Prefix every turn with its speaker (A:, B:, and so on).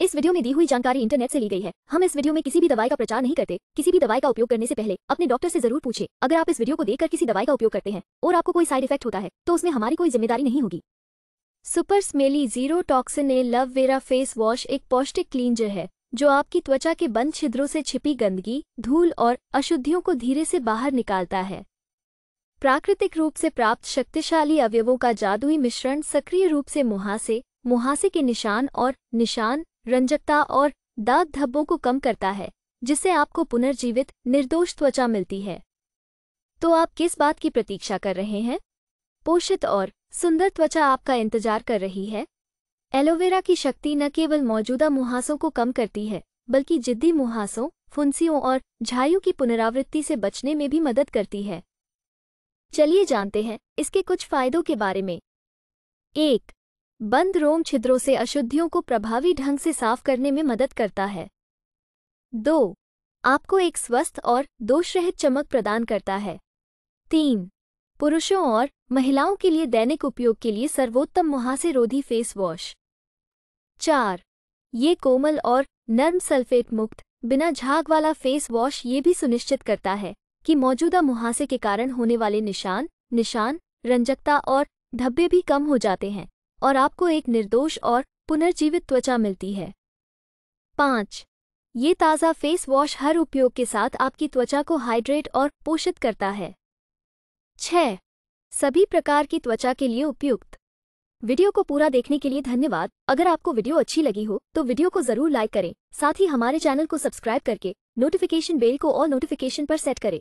A: इस वीडियो में दी हुई जानकारी इंटरनेट से ली गई है हम इस वीडियो में किसी भी दवाई का प्रचार नहीं करते किसी भी दवाई का उपयोग करने से पहले अपने डॉक्टर से जरूर पूछे अगर आप इस वीडियो को देखकर किसी दवाई का उपयोग करते हैं और आपको कोई साइड इफेक्ट होता है तो उसमें हमारी कोई जिम्मेदारी नहीं होगी super smelly zero toxin aloe vera face wash एक पौष्टिक क्लींजर है जो आपकी त्वचा के बंद छिद्रों से छिपी गंदगी धूल और अशुद्धियों को धीरे से बाहर निकालता है प्राकृतिक रूप से प्राप्त शक्तिशाली अवयवों का जादुई मिश्रण सक्रिय रूप से मुहासे मुहासे के निशान और निशान रंजकता और दाग धब्बों को कम करता है जिससे आपको पुनर्जीवित निर्दोष त्वचा मिलती है तो आप किस बात की प्रतीक्षा कर रहे हैं पोषित और सुंदर त्वचा आपका इंतजार कर रही है एलोवेरा की शक्ति न केवल मौजूदा मुहासों को कम करती है बल्कि जिद्दी मुहासों फुंसियों और झाइयों की पुनरावृत्ति से बचने में भी मदद करती है चलिए जानते हैं इसके कुछ फायदों के बारे में एक बंद रोम छिद्रों से अशुद्धियों को प्रभावी ढंग से साफ करने में मदद करता है दो आपको एक स्वस्थ और दोषरहित चमक प्रदान करता है तीन पुरुषों और महिलाओं के लिए दैनिक उपयोग के लिए सर्वोत्तम मुहासे रोधी फेस वॉश चार ये कोमल और नर्म सल्फेट मुक्त बिना झाग वाला फेस वॉश ये भी सुनिश्चित करता है कि मौजूदा मुहासे के कारण होने वाले निशान निशान रंजकता और धब्बे भी कम हो जाते हैं और आपको एक निर्दोष और पुनर्जीवित त्वचा मिलती है पाँच ये ताज़ा फेस वॉश हर उपयोग के साथ आपकी त्वचा को हाइड्रेट और पोषित करता है छह सभी प्रकार की त्वचा के लिए उपयुक्त वीडियो को पूरा देखने के लिए धन्यवाद अगर आपको वीडियो अच्छी लगी हो तो वीडियो को जरूर लाइक करें साथ ही हमारे चैनल को सब्सक्राइब करके नोटिफिकेशन बेल को ऑल नोटिफिकेशन पर सेट करें